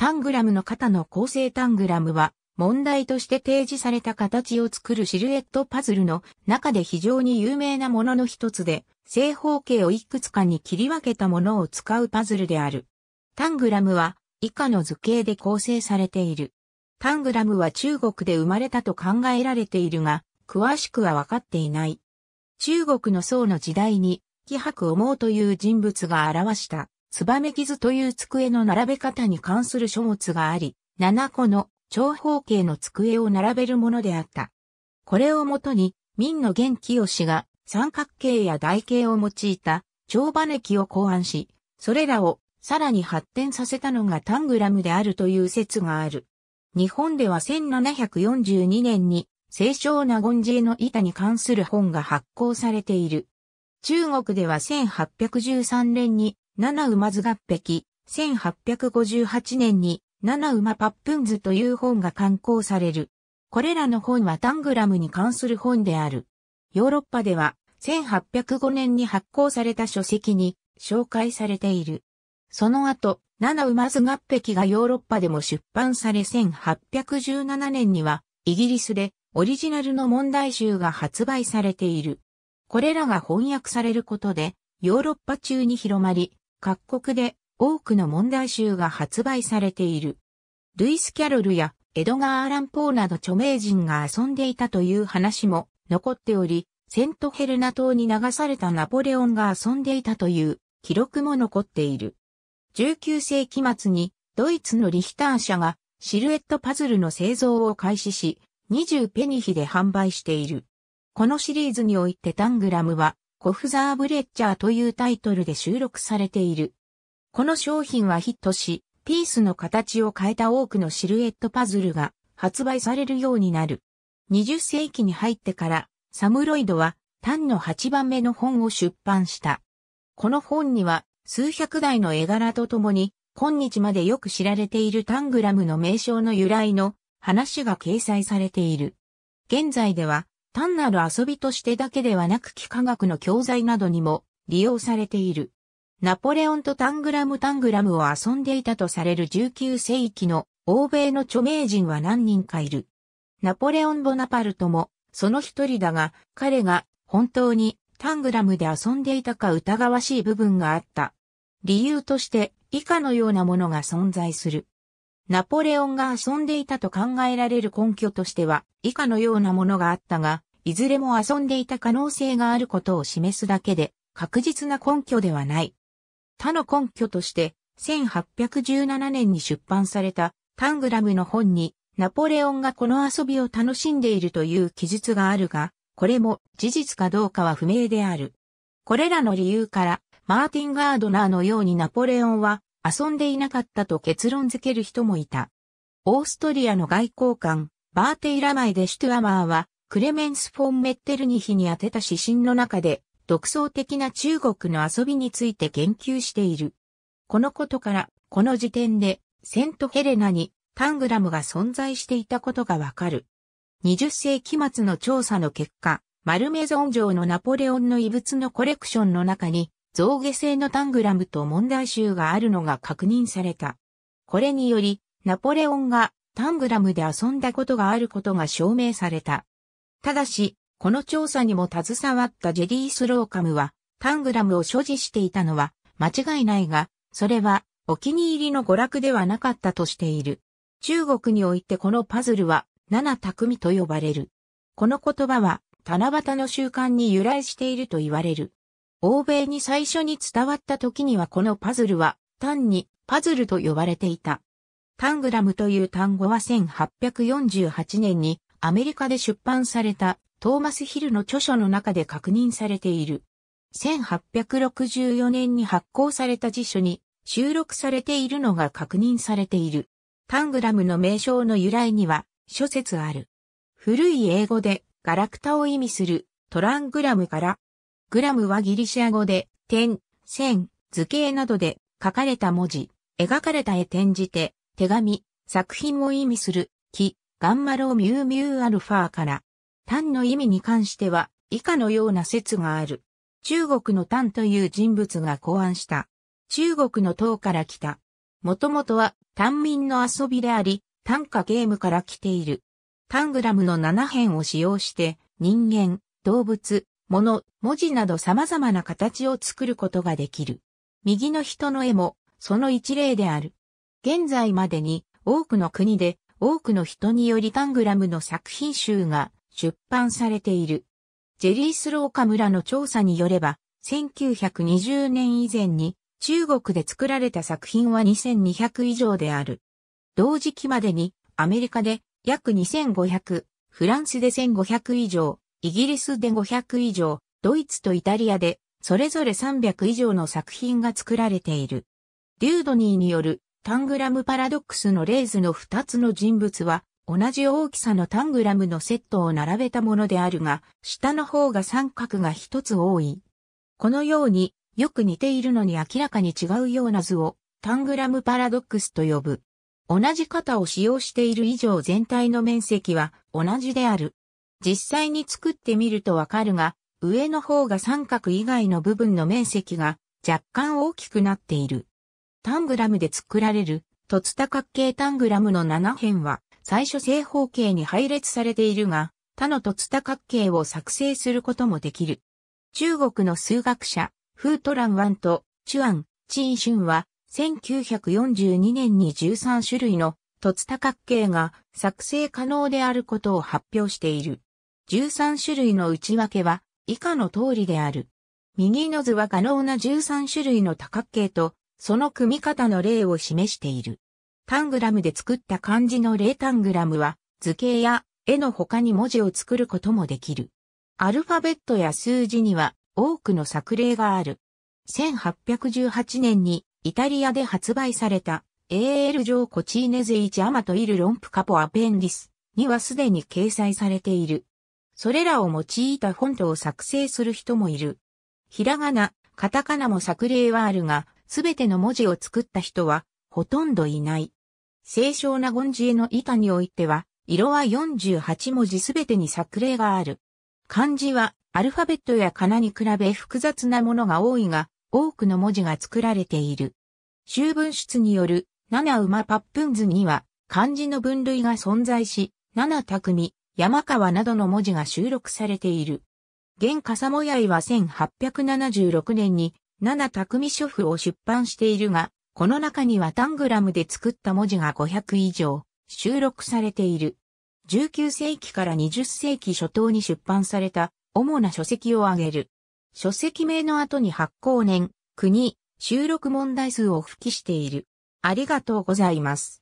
タングラムの型の構成タングラムは、問題として提示された形を作るシルエットパズルの中で非常に有名なものの一つで、正方形をいくつかに切り分けたものを使うパズルである。タングラムは以下の図形で構成されている。タングラムは中国で生まれたと考えられているが、詳しくは分かっていない。中国の宋の時代に、気迫を思うという人物が表したつばめ傷という机の並べ方に関する書物があり、7個の長方形の机を並べるものであった。これをもとに、民の元清が三角形や台形を用いた長羽根木を考案し、それらをさらに発展させたのがタングラムであるという説がある。日本では1742年に清少納言寺の板に関する本が発行されている。中国では1813年に七馬図合壁、1858年に七馬パップンズという本が刊行される。これらの本はタングラムに関する本である。ヨーロッパでは1805年に発行された書籍に紹介されている。その後、七馬図合壁がヨーロッパでも出版され1817年にはイギリスでオリジナルの問題集が発売されている。これらが翻訳されることでヨーロッパ中に広まり、各国で多くの問題集が発売されている。ルイス・キャロルやエドガー・アラン・ポーなど著名人が遊んでいたという話も残っており、セントヘルナ島に流されたナポレオンが遊んでいたという記録も残っている。19世紀末にドイツのリヒター社がシルエットパズルの製造を開始し、20ペニヒで販売している。このシリーズにおいてタングラムはコフザーブレッチャーというタイトルで収録されている。この商品はヒットし、ピースの形を変えた多くのシルエットパズルが発売されるようになる。20世紀に入ってから、サムロイドは単の8番目の本を出版した。この本には数百台の絵柄とともに、今日までよく知られているタングラムの名称の由来の話が掲載されている。現在では単なる遊びとしてだけではなく幾何学の教材などにも利用されている。ナポレオンとタングラムタングラムを遊んでいたとされる19世紀の欧米の著名人は何人かいる。ナポレオン・ボナパルトもその一人だが彼が本当にタングラムで遊んでいたか疑わしい部分があった。理由として以下のようなものが存在する。ナポレオンが遊んでいたと考えられる根拠としては、以下のようなものがあったが、いずれも遊んでいた可能性があることを示すだけで、確実な根拠ではない。他の根拠として、1817年に出版されたタングラムの本に、ナポレオンがこの遊びを楽しんでいるという記述があるが、これも事実かどうかは不明である。これらの理由から、マーティン・ガードナーのようにナポレオンは遊んでいなかったと結論付ける人もいた。オーストリアの外交官、バーテイラマイデ・シュトゥアマーは、クレメンス・フォン・メッテルニヒに宛てた指針の中で、独創的な中国の遊びについて言及している。このことから、この時点で、セントヘレナにタングラムが存在していたことがわかる。20世紀末の調査の結果、マルメゾン城のナポレオンの遺物のコレクションの中に、造下性のタングラムと問題集があるのが確認された。これにより、ナポレオンがタングラムで遊んだことがあることが証明された。ただし、この調査にも携わったジェリー・スローカムは、タングラムを所持していたのは間違いないが、それはお気に入りの娯楽ではなかったとしている。中国においてこのパズルは、七匠と呼ばれる。この言葉は、七夕の習慣に由来していると言われる。欧米に最初に伝わった時にはこのパズルは単にパズルと呼ばれていた。タングラムという単語は1848年にアメリカで出版されたトーマス・ヒルの著書の中で確認されている。1864年に発行された辞書に収録されているのが確認されている。タングラムの名称の由来には諸説ある。古い英語でガラクタを意味するトラングラムからグラムはギリシア語で、点、線、図形などで書かれた文字、描かれた絵転じて、手紙、作品を意味する、木、ガンマローミューミューアルファーから、単の意味に関しては、以下のような説がある。中国の単という人物が考案した。中国の唐から来た。もともとは、単民の遊びであり、単価ゲームから来ている。タングラムの7辺を使用して、人間、動物、もの、文字など様々な形を作ることができる。右の人の絵も、その一例である。現在までに、多くの国で、多くの人によりタングラムの作品集が出版されている。ジェリースローカ村の調査によれば、1920年以前に中国で作られた作品は2200以上である。同時期までにアメリカで約2500、フランスで1500以上、イギリスで500以上、ドイツとイタリアで、それぞれ300以上の作品が作られている。デュードニーによるタングラムパラドックスのレーズの2つの人物は、同じ大きさのタングラムのセットを並べたものであるが、下の方が三角が一つ多い。このように、よく似ているのに明らかに違うような図を、タングラムパラドックスと呼ぶ。同じ型を使用している以上全体の面積は同じである。実際に作ってみるとわかるが、上の方が三角以外の部分の面積が若干大きくなっている。タングラムで作られる、凸多角形タングラムの7辺は、最初正方形に配列されているが、他の凸多角形を作成することもできる。中国の数学者、フートランワンと、チュアン、チンシュンは、1942年に13種類の凸多角形が作成可能であることを発表している。13種類の内訳は以下の通りである。右の図は可能な13種類の多角形と、その組み方の例を示している。タングラムで作った漢字の例タングラムは、図形や絵の他に文字を作ることもできる。アルファベットや数字には多くの作例がある。1818年にイタリアで発売された AL 上コチーネゼイチアマトイルロンプカポアペンディスにはすでに掲載されている。それらを用いたフォントを作成する人もいる。ひらがな、カタカナも作例はあるが、すべての文字を作った人は、ほとんどいない。清少納言字への板においては、色は48文字すべてに作例がある。漢字は、アルファベットや仮名に比べ複雑なものが多いが、多くの文字が作られている。修文出による、七馬パップンズには、漢字の分類が存在し、七匠、山川などの文字が収録されている。現笠もやいは1876年に七匠書譜を出版しているが、この中にはタングラムで作った文字が500以上収録されている。19世紀から20世紀初頭に出版された主な書籍を挙げる。書籍名の後に発行年、国、収録問題数を付記している。ありがとうございます。